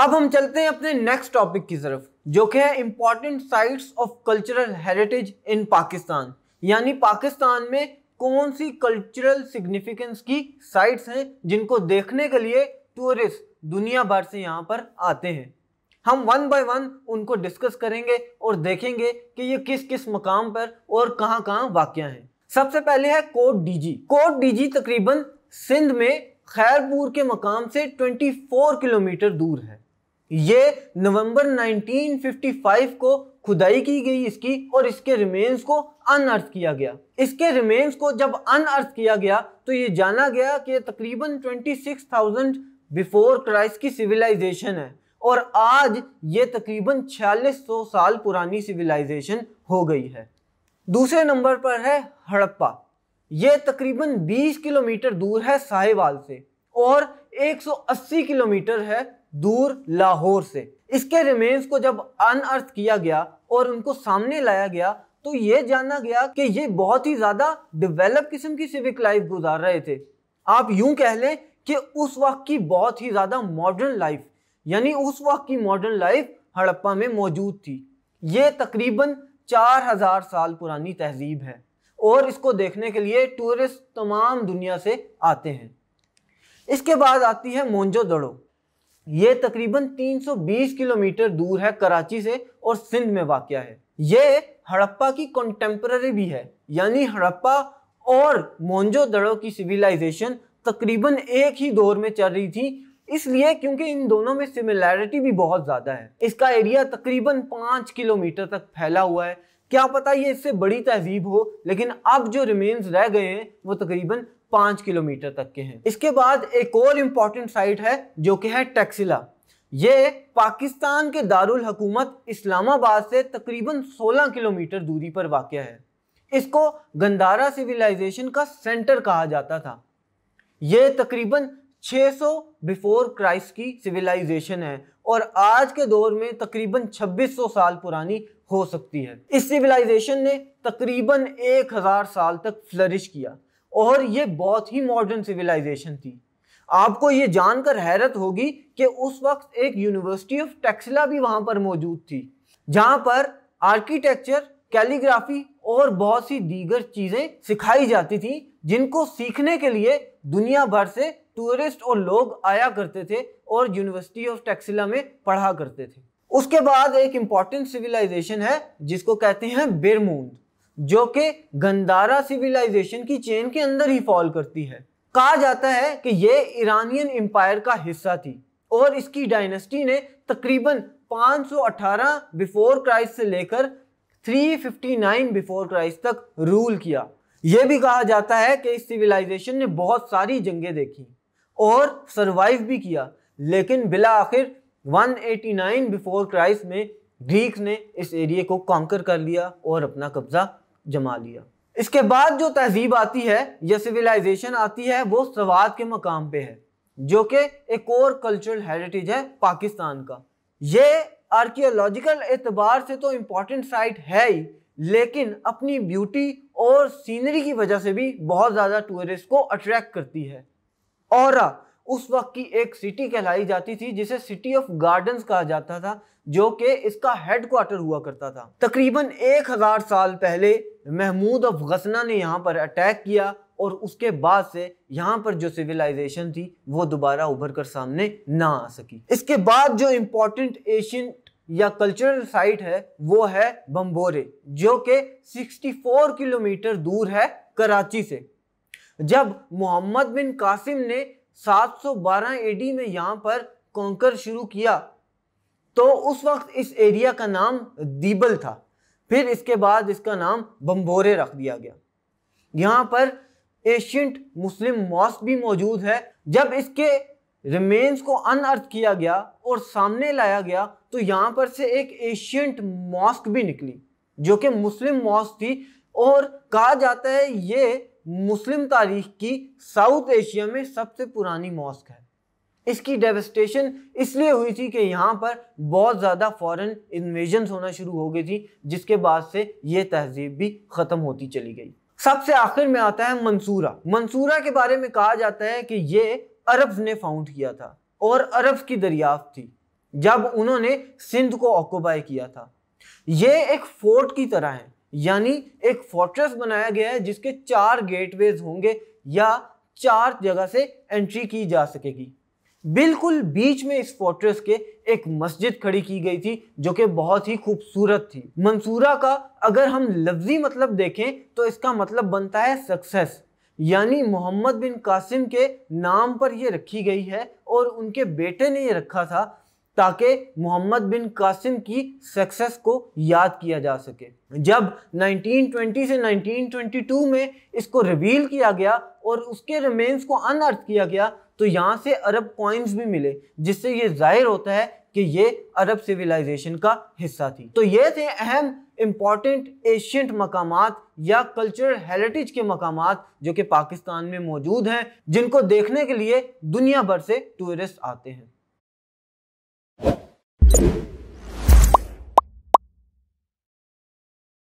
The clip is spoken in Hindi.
अब हम चलते हैं अपने नेक्स्ट टॉपिक की तरफ जो कि है important sites of cultural heritage in Pakistan यानी पाकिस्तान में कौन सी कल्चरल सिग्निफिकेंस की साइट्स हैं जिनको देखने के लिए टूरिस्ट दुनिया भर से यहाँ पर आते हैं हम वन बाय वन उनको डिस्कस करेंगे और देखेंगे कि ये किस किस मकाम पर और कहाँ कहाँ वाक्य हैं सबसे पहले है कोट डीजी कोट डीजी तकरीबन सिंध में खैरपुर के मकाम से 24 किलोमीटर दूर है ये नवंबर 1955 को खुदाई की गई इसकी और इसके रिमेन्स को अनअर्थ किया गया इसके रिमेन्स को जब अनअर्थ किया गया तो ये जाना गया कि तकरीबन 26,000 बिफोर क्राइस्ट की सिविलाइजेशन है और आज ये तकरीबन 4600 साल पुरानी सिविलाइजेशन हो गई है दूसरे नंबर पर है हड़प्पा ये तकरीबन 20 किलोमीटर दूर है साहिवाल से और 180 किलोमीटर है दूर लाहौर से इसके रिमेन्स को जब अनअर्थ किया गया और उनको सामने लाया गया तो ये जाना गया कि ये बहुत ही ज़्यादा डिवेलप किस्म की सिविक लाइफ गुजार रहे थे आप यूं कह लें कि उस वक्त की बहुत ही ज़्यादा मॉडर्न लाइफ यानी उस वक्त की मॉडर्न लाइफ हड़प्पा में मौजूद थी ये तकरीबन 4000 साल पुरानी तहजीब है और इसको देखने के लिए टूरिस्ट तमाम दुनिया से आते हैं इसके बाद आती है मोन्जो दड़ो ये तकरीबन 320 किलोमीटर दूर है कराची से और सिंध में वाक़ है ये हड़प्पा की कंटेम्प्रेरी भी है यानी हड़प्पा और मोहनजोदड़ो की सिविलाइजेशन तकरीबन एक ही दौर में चल रही थी इसलिए क्योंकि इन दोनों में सिमिलैरिटी भी बहुत ज़्यादा है इसका एरिया तकरीबन पाँच किलोमीटर तक फैला हुआ है क्या पता ये इससे बड़ी तहजीब हो लेकिन अब जो रिमेन्स रह गए हैं वो तकरीबन पांच किलोमीटर तक के हैं इसके बाद एक और इंपॉर्टेंट साइट है जो कि है टैक्सिला ये पाकिस्तान के दारुल हकूमत इस्लामाबाद से तकरीबन 16 किलोमीटर दूरी पर वाक़ है इसको गंदारा सिविलाइजेशन का सेंटर कहा जाता था ये तकरीबन 600 बिफोर क्राइस्ट की सिविलाइजेशन है और आज के दौर में तकरीबन 2600 साल पुरानी हो सकती है इस सिविलाइजेशन ने तकरीबन 1000 साल तक फ्लरिश किया और ये बहुत ही मॉडर्न सिविलाइजेशन थी आपको ये जानकर हैरत होगी कि उस वक्त एक यूनिवर्सिटी ऑफ टेक्सला भी वहाँ पर मौजूद थी जहाँ पर आर्किटेक्चर कैलीग्राफी और बहुत सी दीगर चीज़ें सिखाई जाती थी जिनको सीखने के लिए दुनिया भर से टूरिस्ट और लोग आया करते थे और यूनिवर्सिटी ऑफ टेक्सिला में पढ़ा करते थे उसके बाद एक इम्पॉर्टेंट सिविलाइजेशन है जिसको कहते हैं बिरमूंद जो कि गंदारा सिविलाइजेशन की चेन के अंदर ही फॉल करती है कहा जाता है कि ये ईरानियन एम्पायर का हिस्सा थी और इसकी डायनेस्टी ने तकरीबन 518 बिफोर क्राइस्ट से लेकर 359 बिफोर क्राइस्ट तक रूल किया यह भी कहा जाता है कि इस सिविलाइजेशन ने बहुत सारी जंगें देखी और सरवाइव भी किया लेकिन बिला आखिर 189 बिफोर क्राइस्ट में ग्रीक ने इस एरिया को कॉन्कर कर लिया और अपना कब्जा जमा लिया इसके बाद जो तहजीब आती है या सिविलाइजेशन आती है वो सवाद के मकाम पे है जो कि एक और कल्चरल हेरिटेज है पाकिस्तान का ये आर्कियोलॉजिकल एतबार से तो इम्पॉर्टेंट साइट है ही लेकिन अपनी ब्यूटी और सीनरी की वजह से भी बहुत ज़्यादा टूरिस्ट को अट्रैक्ट करती है और उस वक्त की एक सिटी कहलाई जाती थी जिसे सिटी ऑफ गार्डन्स कहा जाता था जो कि इसका हेड क्वार्टर हुआ करता था तकरीबन एक हज़ार साल पहले महमूद अफ गसना ने यहाँ पर अटैक किया और उसके बाद से यहाँ पर जो सिविलाइजेशन थी वो दोबारा उभर कर सामने ना आ सकी इसके बाद जो इम्पोर्टेंट एशियन या कल्चरल साइट है वो है बम्बोरे जो कि 64 किलोमीटर दूर है कराची से जब मोहम्मद बिन कासिम ने 712 एडी में यहाँ पर कॉन्कर शुरू किया तो उस वक्त इस एरिया का नाम दीबल था फिर इसके बाद इसका नाम बम्बोरे रख दिया गया यहाँ पर एशियंट मुस्लिम मॉस्क भी मौजूद है जब इसके रिमेन्स को अनअर्थ किया गया और सामने लाया गया तो यहाँ पर से एक एशियंट मॉस्क भी निकली जो कि मुस्लिम मॉस्क थी और कहा जाता है ये मुस्लिम तारीख की साउथ एशिया में सबसे पुरानी मॉस्क है इसकी डेवस्टेशन इसलिए हुई थी कि यहाँ पर बहुत ज़्यादा फॉरेन इन्वेजन होना शुरू हो गई थी जिसके बाद से ये तहजीब भी ख़त्म होती चली गई सबसे आखिर में आता है मंसूरा मंसूरा के बारे में कहा जाता है कि ये अरब ने फाउंड किया था और अरब की दरियाफ्त थी जब उन्होंने सिंध को ऑक्यूपाई किया था ये एक फोर्ट की तरह है यानी एक फोर्ट्रेस बनाया गया है जिसके चार गेटवेज होंगे या चार जगह से एंट्री की जा सकेगी बिल्कुल बीच में इस फोर्ट्रेस के एक मस्जिद खड़ी की गई थी जो कि बहुत ही खूबसूरत थी मंसूरा का अगर हम लफ्जी मतलब देखें तो इसका मतलब बनता है सक्सेस यानी मोहम्मद बिन कासिम के नाम पर यह रखी गई है और उनके बेटे ने ये रखा था ताकि मोहम्मद बिन कासिम की सक्सेस को याद किया जा सके जब 1920 से 1922 में इसको रिवील किया गया और उसके रिमेन्स को अनअर्थ किया गया तो यहाँ से अरब कॉइन्स भी मिले जिससे ये जाहिर होता है कि ये अरब सिविलाइजेशन का हिस्सा थी तो ये थे अहम इम्पॉर्टेंट एशियंट मकाम या कल्चरल हेरिटेज के मकाम जो कि पाकिस्तान में मौजूद हैं जिनको देखने के लिए दुनिया भर से टूरिस्ट आते हैं